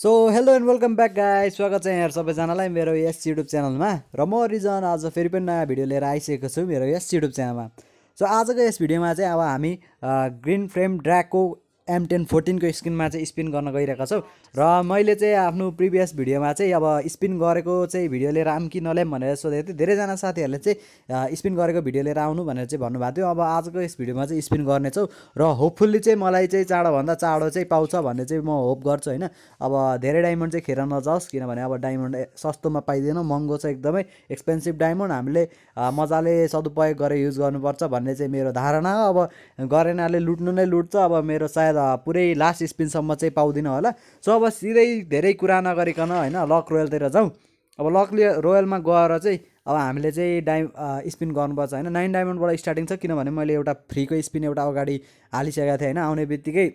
so hello and welcome back guys स्वागत छ यहाँहरू सबैजनालाई मेरो यस युट्युब च्यानलमा र म रिजन आज फेरि पनि नयाँ भिडियो लिएर आइसकेको छु मेरो यस युट्युब च्यानलमा सो आजको यस भिडियोमा चाहिँ अब हामी ग्रिन फ्रेम ड्रागको एम टेन फोर्टिनको स्क्रिनमा चाहिँ स्पिन गर्न गइरहेको छौँ र मैले चाहिँ आफ्नो प्रिभियस भिडियोमा चाहिँ अब स्पिन गरेको चाहिँ भिडियो लिएर आऊँ कि नल्याम भनेर सोधेको थिएँ धेरैजना साथीहरूले चाहिँ स्पिन गरेको भिडियो लिएर आउनु भनेर चाहिँ भन्नुभएको थियो अब आजको यस भिडियोमा चाहिँ स्पिन गर्नेछौँ र होपफुल्ली चाहिँ मलाई चाहिँ चाँडोभन्दा चाँडो चाहिँ पाउँछ भन्ने चाहिँ म होप गर्छु होइन अब धेरै डायमन्ड चाहिँ खेर नजाओस् किनभने अब डायमन्ड सस्तोमा पाइँदैन महँगो छ एकदमै एक्सपेन्सिभ डायमन्ड हामीले मजाले सदुपयोग गरेर युज गर्नुपर्छ भन्ने चाहिँ मेरो धारणा अब गरेनाले लुट्नु नै लुट्छ अब मेरो सायद पुरै लास्ट स्पिनसम्म चाहिँ पाउँदिनँ होला सो अब सिधै धेरै कुरा नगरिकन होइन लक रोयलतिर जाउँ अब लकले रोयलमा गएर चाहिँ अब हामीले चाहिँ डाइ स्पिन गर्नुपर्छ होइन नाइन डायमन्डबाट स्टार्टिङ छ किनभने मैले एउटा फ्रीको स्पिन एउटा अगाडि हालिसकेको थिएँ होइन आउने बित्तिकै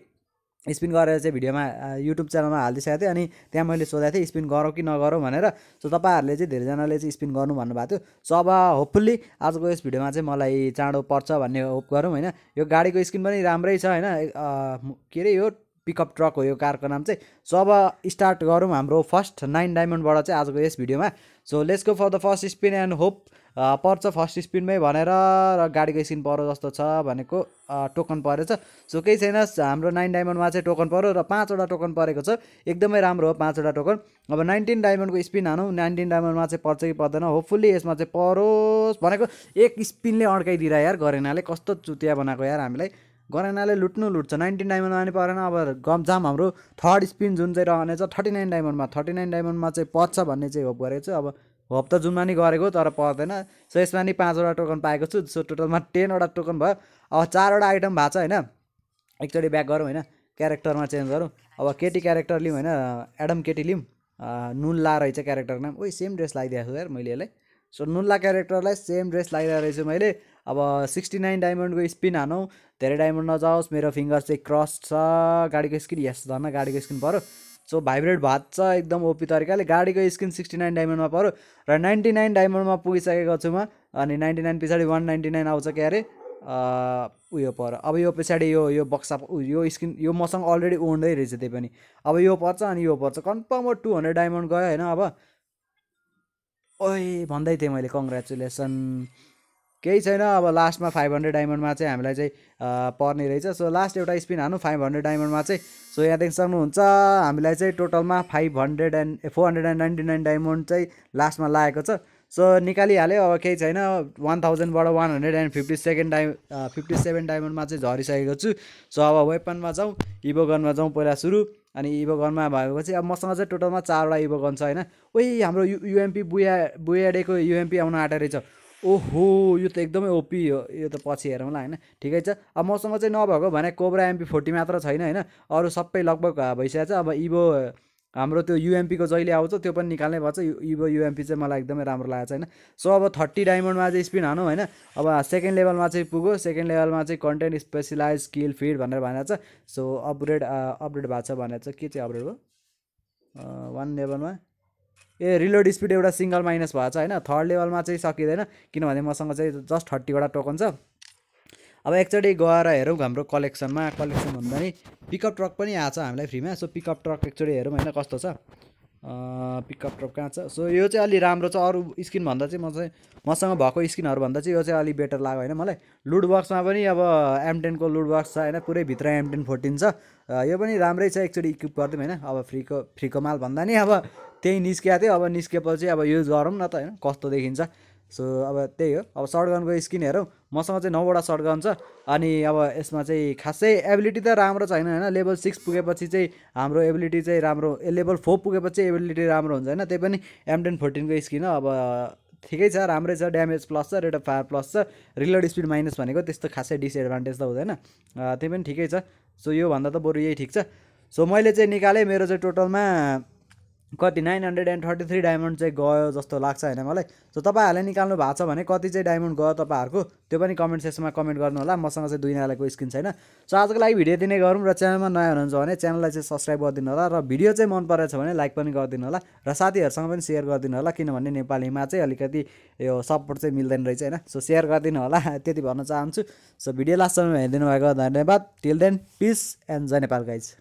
स्पिन गरेर चाहिँ भिडियोमा युट्युब च्यानलमा हालिदिइसकेको थिएँ अनि त्यहाँ मैले सोधेको थिएँ स्पिन गरौँ कि नगरौँ भनेर सो तपाईँहरूले चाहिँ धेरैजनाले चाहिँ स्पिन गर्नु भन्नुभएको थियो सो अब होपफुल्ली आजको यस भिडियोमा चाहिँ मलाई चाँडो पर्छ भन्ने होप गरौँ होइन यो गाडीको स्किन पनि राम्रै छ होइन के अरे यो पिकअप ट्रक हो यो कारको नाम चाहिँ सो अब स्टार्ट गरौँ हाम्रो फर्स्ट नाइन डायमन्डबाट चाहिँ आजको यस भिडियोमा so let's go for the first spin and hope पर्छ फर्स्ट स्पिडमै भनेर र गाडीको स्किन परो जस्तो छ भनेको टोकन परेछ सो केही छैन हाम्रो नाइन डायमन्डमा चाहिँ टोकन पऱ्यो र पाँचवटा टोकन परेको छ एकदमै राम्रो हो पाँचवटा टोकन अब नाइन्टिन डायमन्डको स्पिन हानौँ नाइन्टिन डायमन्डमा चाहिँ पर्छ कि पर्दैन होपफुल्ली यसमा चाहिँ परोस् भनेको एक स्पिनले अड्काइदिएर यार गरेनाले कस्तो चुतिया बनाएको यार हामीलाई गरेनाले लुट्नु लुट्छ नाइन्टिन डायमन्डमा नि परेन अब गम हाम्रो थर्ड स्पिन जुन चाहिँ रहनेछ थर्टी नाइन डायमन्डमा थर्टी नाइन डायमन्डमा चाहिँ पर्छ भन्ने चाहिँ होप गरेको छु अब होप त जुनमा नि गरेको तर पर्दैन सो यसमा नि पाँचवटा टोकन पाएको छु सो टोटलमा टेनवटा टोकन भयो अब चारवटा आइटम भएको छ होइन एकचोटि ब्याक गरौँ होइन क्यारेक्टरमा चेन्ज गरौँ अब केटी क्यारेक्टर लिउँ होइन एडम केटी लिउँ नुल्ला रहेछ क्यारेक्टर नाम ओइ सेम ड्रेस लगाइदिएको छु यार मैले यसलाई सो नुल्ला क्यारेक्टरलाई सेम ड्रेस लगाइदिएको रहेछु मैले अब सिक्सटी नाइन डायमन्डको स्पिन हानौँ धेरै डायमन्ड नजाओस् मेरो फिङ्गर चाहिँ क्रस छ गाडीको स्किन यस झन् गाडीको स्किन पऱ्यो सो भाइब्रेट भात छ एकदम ओपी तरिकाले गाडीको स्क्रिन सिक्सटी नाइन डायमन्डमा पऱ्यो र नाइन्टी नाइन डायमन्डमा पुगिसकेको छु म अनि नाइन्टी नाइन पछाडि वान नाइन्टी नाइन आउँछ के अरे उयो पर अब यो पछाडि यो यो बक्सा यो स्क्रिन यो मसँग अलरेडी ओन्डै रहेछ त्यही पनि अब यो पर्छ अनि यो पर्छ कन्फर्म म टु हन्ड्रेड डायमन्ड गयो होइन अब ओए भन्दै थिएँ मैले कङ्ग्रेचुलेसन केही छैन अब लास्टमा फाइभ हन्ड्रेड डायमन्डमा चाहिँ हामीलाई चाहिँ पर्ने रहेछ सो लास्ट एउटा स्पिन हानु फाइभ हन्ड्रेड डायमन्डमा चाहिँ सो यहाँ देख्न सक्नुहुन्छ हामीलाई चाहिँ टोटलमा five hundred and four hundred and ninety nine diamond चाहिँ लास्टमा लागेको छ सो निकालिहाल्यो अब केही छैन वान थाउजन्डबाट one hundred and fifty second डाइ फिफ्टी सेभेन डायमन्डमा चाहिँ झरिसकेको छु सो अब वेपनमा जाउँ इभो गनमा जाउँ पहिला सुरु अनि इभो गनमा भएपछि अब मसँग चाहिँ टोटलमा चारवटा इभो गन छ होइन ओइ हाम्रो यु युएमपी बुया बुयाडेको युएमपी आउन आँटेको रहेछ ओहो यो त एकदमै ओपी हो यो त पछि हेरौँला होइन ठिकै छ अब मसँग चाहिँ नभएको भने कोब्रा एमपी फोर्टी मात्र छैन होइन अरू सबै लगभग भइसकेको छ अब इभो हाम्रो त्यो युएमपीको जहिले आउँछ त्यो पनि निकाल्ने भएको छ इभो युएमपी चाहिँ मलाई एकदमै राम्रो लागेको छ होइन सो अब थर्टी डायमन्डमा चाहिँ स्पिन हानौँ होइन अब सेकेन्ड लेभलमा चाहिँ पुग्यो सेकेन्ड लेभलमा चाहिँ कन्टेन्ट स्पेसलाइज स्किल फिड भनेर भनेको छ सो अपग्रेड अपडेट भएको छ भनेर चाहिँ के चाहिँ अपडेट हो वान लेभलमा ए रिलोड स्पिड एउटा सिङ्गल माइनस भएछ होइन थर्ड लेभलमा चाहिँ सकिँदैन किनभने मसँग चाहिँ जस्ट थर्टीवटा टोकन छ अब एकचोटि गएर हेरौँ हाम्रो कलेक्सनमा कलेक्सन भन्दा नि पिकअप ट्रक पनि आएको छ हामीलाई फ्रीमा सो पिकअप ट्रक एकचोटि हेरौँ होइन कस्तो छ पिकअप ट्रप कहाँ छ सो यो चाहिँ अलि राम्रो छ अरू स्किनभन्दा चाहिँ म चाहिँ मसँग भएको स्किनहरूभन्दा चाहिँ यो चाहिँ अलिक बेटर लाग्यो होइन मलाई लुड बक्समा पनि अब एमटेनको बक्स छ होइन पुरै भित्र एमटेन फोर्टिन छ यो पनि राम्रै छ एकचोटि इक्विप गरिदिउँ होइन अब फ्रीको फ्रीको माल भन्दा नि अब त्यही निस्किएको थियो अब निस्केपछि अब युज गरौँ न त होइन कस्तो देखिन्छ सो अब त्यही हो अब सर्टगनको स्किन हेरौँ मसँग चाहिँ नौवटा सर्टगन छ अनि अब यसमा चाहिँ खासै एबिलिटी त राम्रो छैन होइन लेभल सिक्स पुगेपछि चाहिँ हाम्रो एबिलिटी चाहिँ राम्रो लेभल फोर पुगेपछि एबिलिटी राम्रो हुन्छ होइन त्यही पनि एमटेन फोर्टिनको स्किन हो अब ठिकै छ राम्रै छ ड्यामेज प्लस छ रेट अफ फायर प्लस छ रिलोड स्पिड माइनस भनेको त्यस्तो खासै डिसएडभान्टेज त हुँदैन त्यही पनि ठिकै छ सो योभन्दा त बरु यही ठिक छ सो मैले चाहिँ निकालेँ मेरो चाहिँ टोटलमा कति nine hundred and thirty three diamond चाहिँ गयो जस्तो लाग्छ होइन मलाई सो तपाईँहरूले निकाल्नु भएको छ भने कति चाहिँ डायमन्ड गयो तपाईँहरूको त्यो पनि कमेन्ट सेक्सनमा कमेन्ट गर्नु होला मसँग चाहिँ दुई नालाको स्क्रिन छैन सो आजको लागि भिडियो दिने गरौँ र च्यानलमा नयाँ हुनुहुन्छ भने च्यानललाई चाहिँ सब्सक्राइब गरिदिनु होला र भिडियो चाहिँ मन परेछ भने लाइक पनि गरिदिनु होला र साथीहरूसँग पनि सेयर गरिदिनु होला किनभने नेपालीमा चाहिँ अलिकति यो सपोर्ट चाहिँ मिल्दैन रहेछ होइन सो सेयर गरिदिनु होला त्यति भन्न चाहन्छु सो भिडियो लास्टसम्म हेरिदिनु भएको धन्यवाद टिल देन पिस एन्ड जय नेपाल गाइज